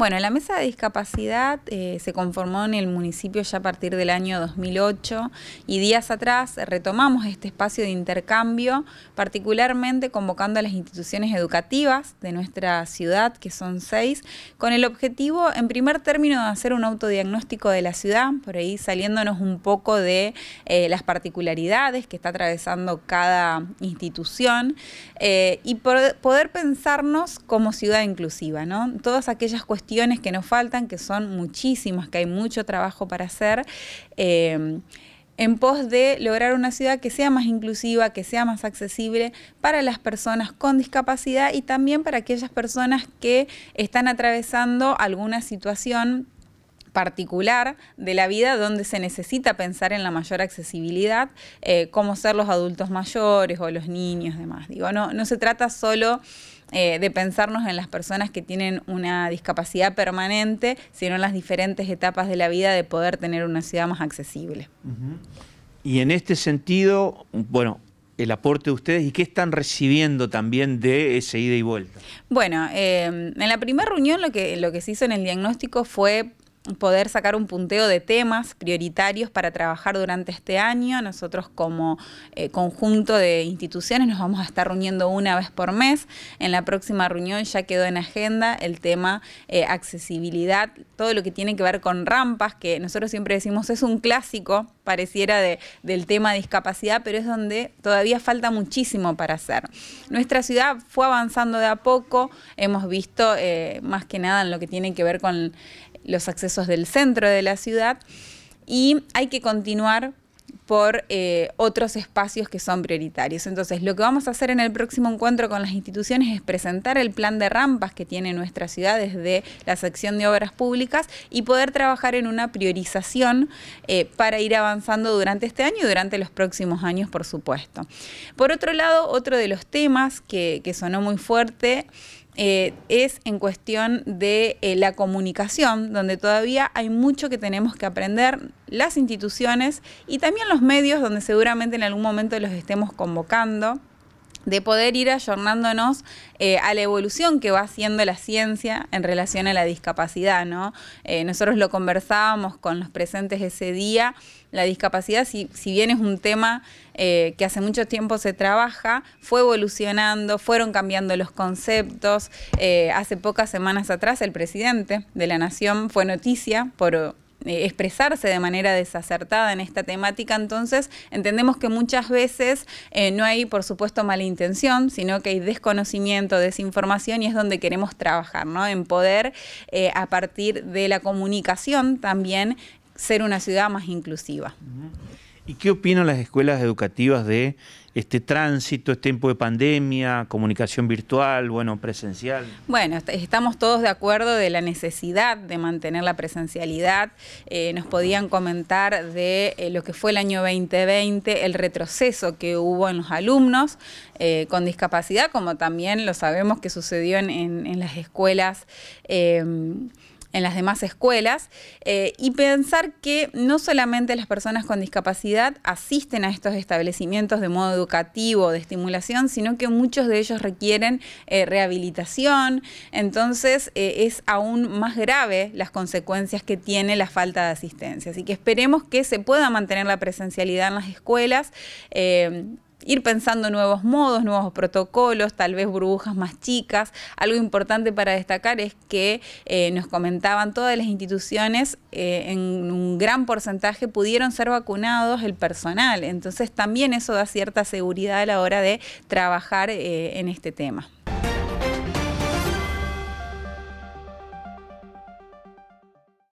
Bueno, la mesa de discapacidad eh, se conformó en el municipio ya a partir del año 2008 y días atrás retomamos este espacio de intercambio, particularmente convocando a las instituciones educativas de nuestra ciudad, que son seis, con el objetivo, en primer término, de hacer un autodiagnóstico de la ciudad, por ahí saliéndonos un poco de eh, las particularidades que está atravesando cada institución eh, y poder pensarnos como ciudad inclusiva, ¿no? Todas aquellas cuestiones que nos faltan, que son muchísimas, que hay mucho trabajo para hacer. Eh, en pos de lograr una ciudad que sea más inclusiva, que sea más accesible para las personas con discapacidad y también para aquellas personas que están atravesando alguna situación particular de la vida donde se necesita pensar en la mayor accesibilidad, eh, cómo como ser los adultos mayores o los niños, demás. Digo, no, no se trata solo eh, de pensarnos en las personas que tienen una discapacidad permanente, sino en las diferentes etapas de la vida de poder tener una ciudad más accesible. Y en este sentido, bueno, el aporte de ustedes y qué están recibiendo también de ese ida y vuelta. Bueno, eh, en la primera reunión lo que, lo que se hizo en el diagnóstico fue poder sacar un punteo de temas prioritarios para trabajar durante este año. Nosotros como eh, conjunto de instituciones nos vamos a estar reuniendo una vez por mes. En la próxima reunión ya quedó en agenda el tema eh, accesibilidad, todo lo que tiene que ver con rampas, que nosotros siempre decimos es un clásico, pareciera del tema discapacidad, pero es donde todavía falta muchísimo para hacer. Nuestra ciudad fue avanzando de a poco, hemos visto eh, más que nada en lo que tiene que ver con los accesos del centro de la ciudad y hay que continuar por eh, otros espacios que son prioritarios. Entonces, lo que vamos a hacer en el próximo encuentro con las instituciones es presentar el plan de rampas que tiene nuestra ciudad desde la sección de obras públicas y poder trabajar en una priorización eh, para ir avanzando durante este año y durante los próximos años, por supuesto. Por otro lado, otro de los temas que, que sonó muy fuerte eh, es en cuestión de eh, la comunicación, donde todavía hay mucho que tenemos que aprender, las instituciones y también los medios, donde seguramente en algún momento los estemos convocando de poder ir ayornándonos eh, a la evolución que va haciendo la ciencia en relación a la discapacidad, ¿no? Eh, nosotros lo conversábamos con los presentes ese día, la discapacidad, si, bien es un tema eh, que hace mucho tiempo se trabaja, fue evolucionando, fueron cambiando los conceptos. hace pocas semanas atrás el presidente de la Nación fue noticia por eh, expresarse de manera desacertada en esta temática, entonces entendemos que muchas veces eh, no hay, por supuesto, mala intención, sino que hay desconocimiento, desinformación y es donde queremos trabajar, ¿no? En poder, eh, a partir de la comunicación también, ser una ciudad más inclusiva. ¿Y qué opinan las escuelas educativas de este tránsito, este tiempo de pandemia, comunicación virtual, bueno, presencial? Bueno, estamos todos de acuerdo de la necesidad de mantener la presencialidad. Eh, nos podían comentar de eh, lo que fue el año 2020, el retroceso que hubo en los alumnos eh, con discapacidad, como también lo sabemos que sucedió en, en las escuelas en las demás escuelas eh, y pensar que no solamente las personas con discapacidad asisten a estos establecimientos de modo educativo, de estimulación, sino que muchos de ellos requieren eh, rehabilitación, entonces eh, es aún más grave las consecuencias que tiene la falta de asistencia. Así que esperemos que se pueda mantener la presencialidad en las escuelas ir pensando nuevos modos, nuevos protocolos, tal vez burbujas más chicas. Algo importante para destacar es que eh, nos comentaban todas las instituciones eh, en un gran porcentaje pudieron ser vacunados el personal. Entonces también eso da cierta seguridad a la hora de trabajar eh, en este tema.